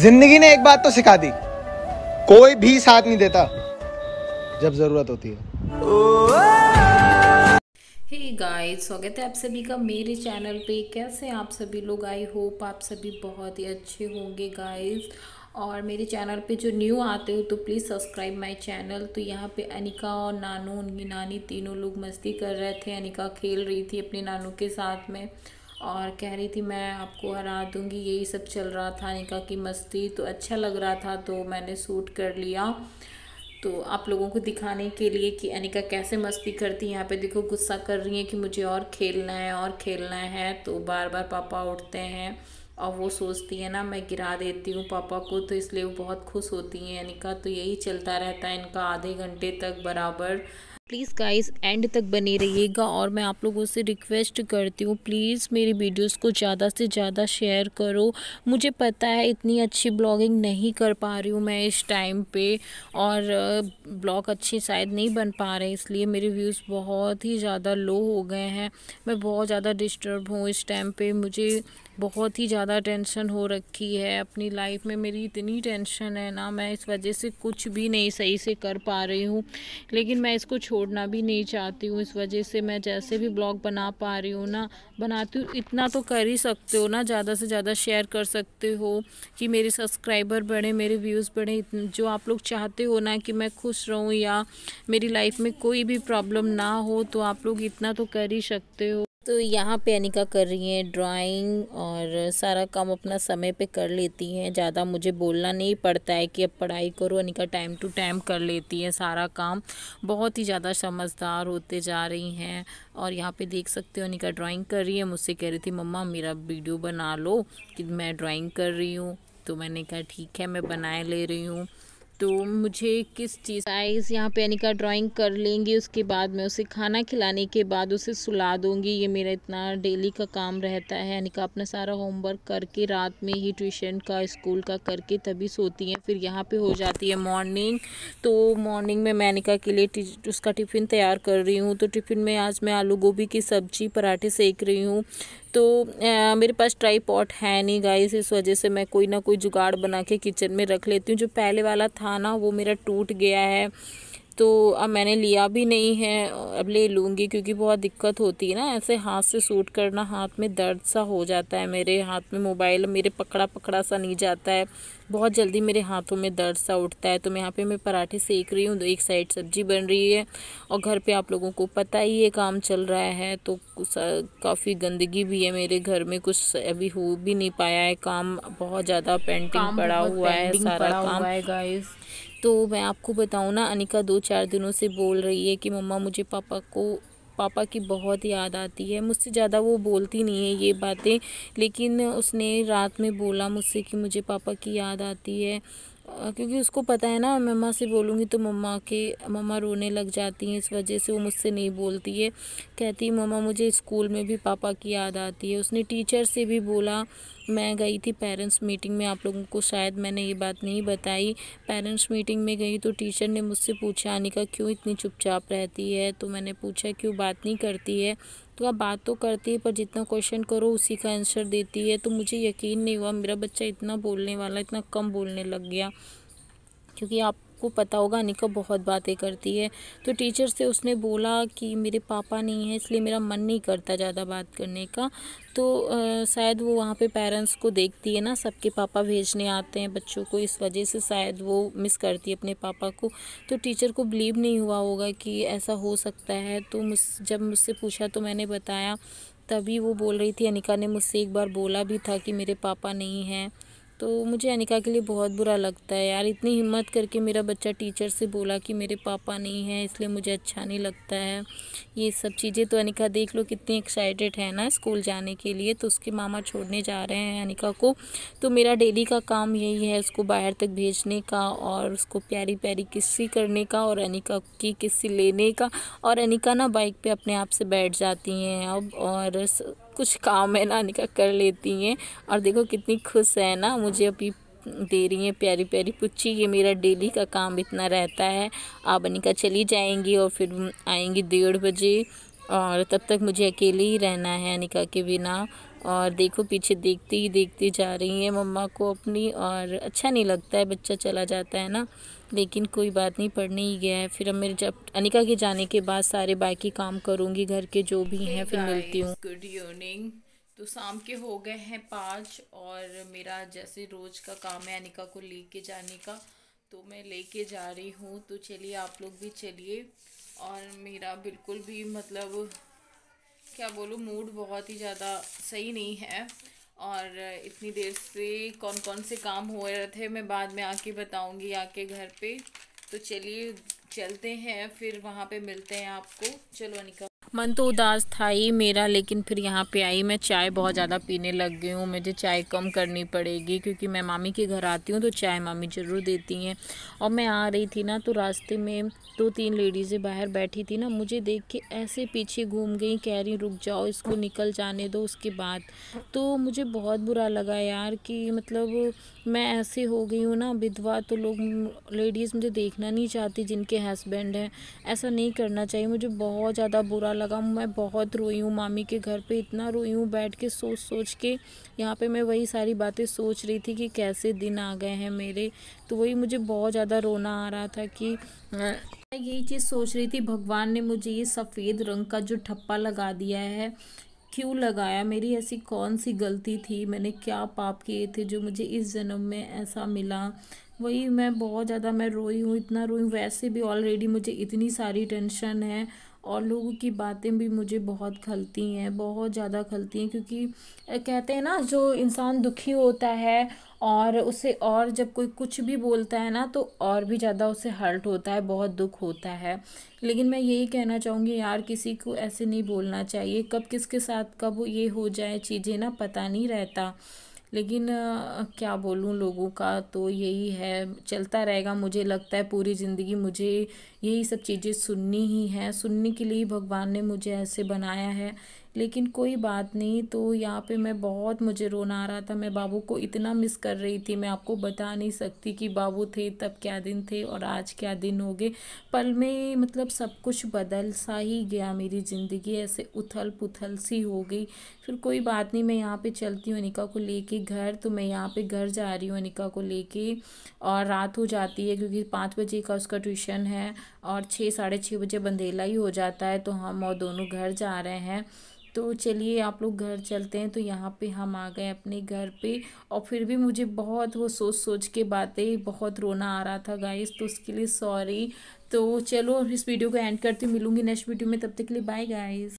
जिंदगी ने एक बात तो सिखा दी कोई भी साथ नहीं देता जब जरूरत होती है हे गाइस स्वागत है आप सभी का मेरे चैनल पे कैसे आप सभी लोग आई होप आप सभी बहुत ही अच्छे होंगे गाइस और मेरे चैनल पे जो न्यू आते हो तो प्लीज़ सब्सक्राइब माय चैनल तो यहाँ पे अनिका और नानू उनकी नानी तीनों लोग मस्ती कर रहे थे अनिका खेल रही थी अपने नानू के साथ में और कह रही थी मैं आपको हरा दूंगी यही सब चल रहा था निका की मस्ती तो अच्छा लग रहा था तो मैंने सूट कर लिया तो आप लोगों को दिखाने के लिए कि अनिका कैसे मस्ती करती है यहाँ पे देखो गुस्सा कर रही है कि मुझे और खेलना है और खेलना है तो बार बार पापा उठते हैं और वो सोचती है ना मैं गिरा देती हूँ पापा को तो इसलिए वो बहुत खुश होती हैं अनिका तो यही चलता रहता है इनका आधे घंटे तक बराबर प्लीज़ गाइस एंड तक बने रहिएगा और मैं आप लोगों से रिक्वेस्ट करती हूँ प्लीज़ मेरी वीडियोस को ज़्यादा से ज़्यादा शेयर करो मुझे पता है इतनी अच्छी ब्लॉगिंग नहीं कर पा रही हूँ मैं इस टाइम पे और ब्लॉग अच्छी शायद नहीं बन पा रहे इसलिए मेरे व्यूज़ बहुत ही ज़्यादा लो हो गए हैं मैं बहुत ज़्यादा डिस्टर्ब हूँ इस टाइम पर मुझे बहुत ही ज़्यादा टेंशन हो रखी है अपनी लाइफ में मेरी इतनी टेंशन है ना मैं इस वजह से कुछ भी नहीं सही से कर पा रही हूँ लेकिन मैं इसको छोड़ना भी नहीं चाहती हूँ इस वजह से मैं जैसे भी ब्लॉग बना पा रही हूँ ना बनाती हूँ इतना तो कर ही सकते हो ना ज़्यादा से ज़्यादा शेयर कर सकते हो कि मेरे सब्सक्राइबर बढ़े मेरे व्यूज़ बढ़े जो आप लोग चाहते हो ना कि मैं खुश रहूँ या मेरी लाइफ में कोई भी प्रॉब्लम ना हो तो आप लोग इतना तो कर ही सकते हो तो यहाँ पे अनिका कर रही है ड्राइंग और सारा काम अपना समय पे कर लेती हैं ज़्यादा मुझे बोलना नहीं पड़ता है कि अब पढ़ाई करो अनिका टाइम टू टाइम कर लेती है सारा काम बहुत ही ज़्यादा समझदार होते जा रही हैं और यहाँ पे देख सकते हो अनिका ड्राइंग कर रही है मुझसे कह रही थी मम्मा मेरा वीडियो बना लो कि मैं ड्राइंग कर रही हूँ तो मैंने कहा ठीक है मैं बनाए ले रही हूँ तो मुझे किस चीज़ साइज़ यहाँ पे अनिका ड्राइंग कर लेंगी उसके बाद मैं उसे खाना खिलाने के बाद उसे सुला दूँगी ये मेरा इतना डेली का काम रहता है अनिका अपना सारा होमवर्क करके रात में ही ट्यूशन का स्कूल का करके तभी सोती हैं फिर यहाँ पे हो जाती है मॉर्निंग तो मॉर्निंग में मैं अनिका के लिए उसका टिफ़िन तैयार कर रही हूँ तो टिफ़िन में आज मैं आलू गोभी की सब्ज़ी पराठे सेक रही हूँ तो आ, मेरे पास ट्राई पॉट है नहीं गाइस इस वजह से मैं कोई ना कोई जुगाड़ बना के किचन में रख लेती हूँ जो पहले वाला था ना वो मेरा टूट गया है तो अब मैंने लिया भी नहीं है अब ले लूँगी क्योंकि बहुत दिक्कत होती है ना ऐसे हाथ से सूट करना हाथ में दर्द सा हो जाता है मेरे हाथ में मोबाइल मेरे पकड़ा पकड़ा सा नहीं जाता है बहुत जल्दी मेरे हाथों में दर्द सा उठता है तो मैं यहाँ पे मैं पराठे सेक रही हूँ तो एक साइड सब्जी बन रही है और घर पे आप लोगों को पता ही ये काम चल रहा है तो काफ़ी गंदगी भी है मेरे घर में कुछ अभी हो भी नहीं पाया है काम बहुत ज़्यादा पेंटिंग पड़ा हुआ है सारा काम तो मैं आपको बताऊँ ना अनिका दो चार दिनों से बोल रही है कि मम्मा मुझे पापा को पापा की बहुत याद आती है मुझसे ज़्यादा वो बोलती नहीं है ये बातें लेकिन उसने रात में बोला मुझसे कि मुझे पापा की याद आती है क्योंकि उसको पता है ना मम्मा से बोलूँगी तो मम्मा के मम्मा रोने लग जाती हैं इस वजह से वो मुझसे नहीं बोलती है कहती मम्मा मुझे स्कूल में भी पापा की याद आती है उसने टीचर से भी बोला मैं गई थी पेरेंट्स मीटिंग में आप लोगों को शायद मैंने ये बात नहीं बताई पेरेंट्स मीटिंग में गई तो टीचर ने मुझसे पूछा अनिका क्यों इतनी चुपचाप रहती है तो मैंने पूछा क्यों बात नहीं करती है तो आप बात तो करती है पर जितना क्वेश्चन करो उसी का आंसर देती है तो मुझे यकीन नहीं हुआ मेरा बच्चा इतना बोलने वाला इतना कम बोलने लग गया क्योंकि आप आपको पता होगा अनिका बहुत बातें करती है तो टीचर से उसने बोला कि मेरे पापा नहीं है इसलिए मेरा मन नहीं करता ज़्यादा बात करने का तो शायद वो वहाँ पे पेरेंट्स को देखती है ना सबके पापा भेजने आते हैं बच्चों को इस वजह से शायद वो मिस करती है अपने पापा को तो टीचर को बिलीव नहीं हुआ होगा कि ऐसा हो सकता है तो मुझ जब मुझसे पूछा तो मैंने बताया तभी वो बोल रही थी अनिका ने मुझसे एक बार बोला भी था कि मेरे पापा नहीं हैं तो मुझे अनिका के लिए बहुत बुरा लगता है यार इतनी हिम्मत करके मेरा बच्चा टीचर से बोला कि मेरे पापा नहीं हैं इसलिए मुझे अच्छा नहीं लगता है ये सब चीज़ें तो अनिका देख लो कितनी एक्साइटेड है ना स्कूल जाने के लिए तो उसके मामा छोड़ने जा रहे हैं अनिका को तो मेरा डेली का काम यही है उसको बाहर तक भेजने का और उसको प्यारी प्यारी किस्सी करने का और अनिका की किस्सी लेने का और अनिका ना बाइक पर अपने आप से बैठ जाती हैं अब और कुछ काम है ना निका कर लेती हैं और देखो कितनी खुश है ना मुझे अभी दे रही हैं प्यारी प्यारी पुच्ची ये मेरा डेली का काम इतना रहता है आप अनिका चली जाएंगी और फिर आएंगी डेढ़ बजे और तब तक मुझे अकेले ही रहना है अनिका के बिना और देखो पीछे देखती ही देखती जा रही हैं मम्मा को अपनी और अच्छा नहीं लगता है बच्चा चला जाता है ना लेकिन कोई बात नहीं पढ़ने ही गया है फिर अब मेरे जब अनिका के जाने के बाद सारे बाकी काम करूँगी घर के जो भी हैं फिर मिलती हूँ गुड इवनिंग तो शाम के हो गए हैं पाँच और मेरा जैसे रोज़ का काम है अनिका को लेके जाने का तो मैं लेके जा रही हूँ तो चलिए आप लोग भी चलिए और मेरा बिल्कुल भी मतलब क्या बोलूँ मूड बहुत ही ज़्यादा सही नहीं है और इतनी देर से कौन कौन से काम हो रहे थे मैं बाद में आके बताऊंगी आके घर पे तो चलिए चलते हैं फिर वहाँ पे मिलते हैं आपको चलो अनिका मन तो उदास था ही मेरा लेकिन फिर यहाँ पे आई मैं चाय बहुत ज़्यादा पीने लग गई हूँ मुझे चाय कम करनी पड़ेगी क्योंकि मैं मामी के घर आती हूँ तो चाय मामी ज़रूर देती हैं और मैं आ रही थी ना तो रास्ते में दो तीन लेडीज़ें बाहर बैठी थी ना मुझे देख के ऐसे पीछे घूम गई कह रही रुक जाओ इसको निकल जाने दो उसके बाद तो मुझे बहुत बुरा लगा यार कि मतलब मैं ऐसे हो गई हूँ ना विधवा तो लोग लेडीज़ मुझे देखना नहीं चाहती जिनके हस्बैंड हैं ऐसा नहीं करना चाहिए मुझे बहुत ज़्यादा बुरा लगा मैं बहुत रोई हूँ मामी के घर पे इतना रोई हूँ बैठ के सोच सोच के यहाँ पे मैं वही सारी बातें सोच रही थी कि कैसे दिन आ गए हैं मेरे तो वही मुझे बहुत ज़्यादा रोना आ रहा था कि मैं यही चीज़ सोच रही थी भगवान ने मुझे ये सफ़ेद रंग का जो ठप्पा लगा दिया है क्यों लगाया मेरी ऐसी कौन सी गलती थी मैंने क्या पाप किए थे जो मुझे इस जन्म में ऐसा मिला वही मैं बहुत ज़्यादा मैं रोई हूँ इतना रोई हूँ वैसे भी ऑलरेडी मुझे इतनी सारी टेंशन है और लोगों की बातें भी मुझे बहुत खलती हैं बहुत ज़्यादा खलती हैं क्योंकि कहते हैं ना जो इंसान दुखी होता है और उसे और जब कोई कुछ भी बोलता है ना तो और भी ज़्यादा उसे हर्ट होता है बहुत दुख होता है लेकिन मैं यही कहना चाहूँगी यार किसी को ऐसे नहीं बोलना चाहिए कब किसके साथ कब ये हो जाए चीज़ें ना पता नहीं रहता लेकिन क्या बोलूँ लोगों का तो यही है चलता रहेगा मुझे लगता है पूरी ज़िंदगी मुझे यही सब चीज़ें सुननी ही हैं सुनने के लिए ही भगवान ने मुझे ऐसे बनाया है लेकिन कोई बात नहीं तो यहाँ पे मैं बहुत मुझे रोना आ रहा था मैं बाबू को इतना मिस कर रही थी मैं आपको बता नहीं सकती कि बाबू थे तब क्या दिन थे और आज क्या दिन हो गए पल में मतलब सब कुछ बदल सा ही गया मेरी ज़िंदगी ऐसे उथल पुथल सी हो गई फिर कोई बात नहीं मैं यहाँ पे चलती हूँ अनिका को लेके घर तो मैं यहाँ पे घर जा रही हूँ अनिका को लेके और रात हो जाती है क्योंकि पाँच बजे का उसका ट्यूशन है और छः साढ़े छः बजे बंधेला ही हो जाता है तो हम और दोनों घर जा रहे हैं तो चलिए आप लोग घर चलते हैं तो यहाँ पे हम आ गए अपने घर पे और फिर भी मुझे बहुत वो सोच सोच के बातें बहुत रोना आ रहा था गाइस तो उसके लिए सॉरी तो चलो इस वीडियो को एंड करती हूँ मिलूंगी नेक्स्ट वीडियो में तब तक के लिए बाय गाइस